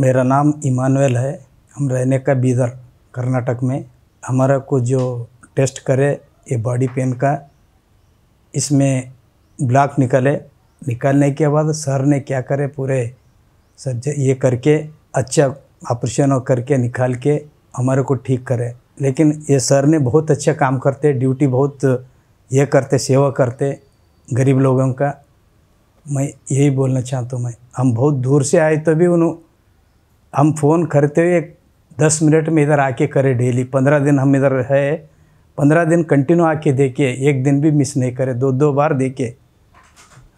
मेरा नाम इमानुएल है हम रहने का बीदर कर्नाटक में हमारा को जो टेस्ट करे ये बॉडी पेन का इसमें ब्लॉक निकले निकालने के बाद सर ने क्या करे पूरे सर ये करके अच्छा ऑपरेशन करके निकाल के हमारे को ठीक करे लेकिन ये सर ने बहुत अच्छा काम करते ड्यूटी बहुत ये करते सेवा करते गरीब लोगों का मैं यही बोलना चाहता हूँ मैं हम बहुत दूर से आए तो भी उन्होंने हम फ़ोन करते हुए दस मिनट में इधर आके करें डेली पंद्रह दिन हम इधर है पंद्रह दिन कंटिन्यू आके देखे एक दिन भी मिस नहीं करे दो दो बार देखे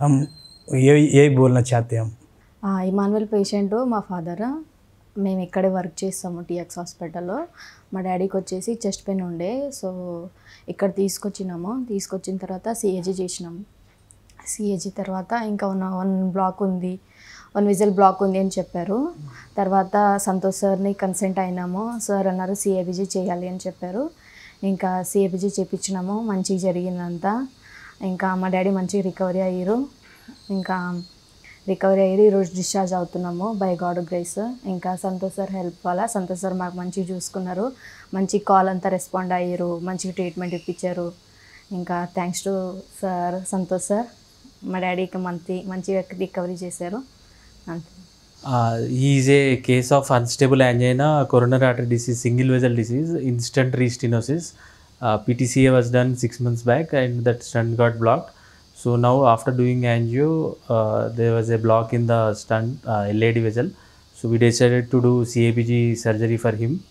हम यही यही बोलना चाहते हम इमानुअल पेशेंट फादर इकड़े वर्क टीएक्स हास्पिटल मैं डाडी को चेस्ट पेन उड़े सो इकोचना तस्कोचन तरह सीएजी चाहूं सीएजी तरह इंका one block one vessel block ఉంది అని చెప్పారు తర్వాత సంతోష్ సార్ని కన్సెంట్ అయినాము సార్ అన్నారు సిఏబిజీ చేయాలి అని చెప్పారు ఇంకా సిఏబిజీ చేయించినాము మంచిగా జరిగిందంతా ఇంకా మా డాడీ మంచిగా రికవరీ అయ్యారు ఇంకా రికవరీ అయ్యి ఈరోజు డిశ్చార్జ్ అవుతున్నాము బై గాడ్ గ్రేస్ ఇంకా సంతోష్ సార్ హెల్ప్ వల్ల సంతోష్ సార్ మాకు మంచిగా చూసుకున్నారు మంచి కాల్ అంతా రెస్పాండ్ అయ్యారు మంచి ట్రీట్మెంట్ ఇప్పించారు ఇంకా thanks to sir Santosh sir మా డాడీకి మంచి మంచి రికవరీ చేశారు Uh, he is a case of unstable angina, coronary artery disease, single vessel disease, instant restenosis. Uh, PTCA was done six months back and that stent got blocked. So now after doing angio, uh, there was a block in the stent uh, LAD vessel. So we decided to do CABG surgery for him.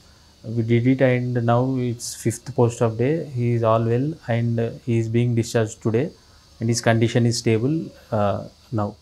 We did it and now it's fifth post of day. He is all well and he is being discharged today and his condition is stable uh, now.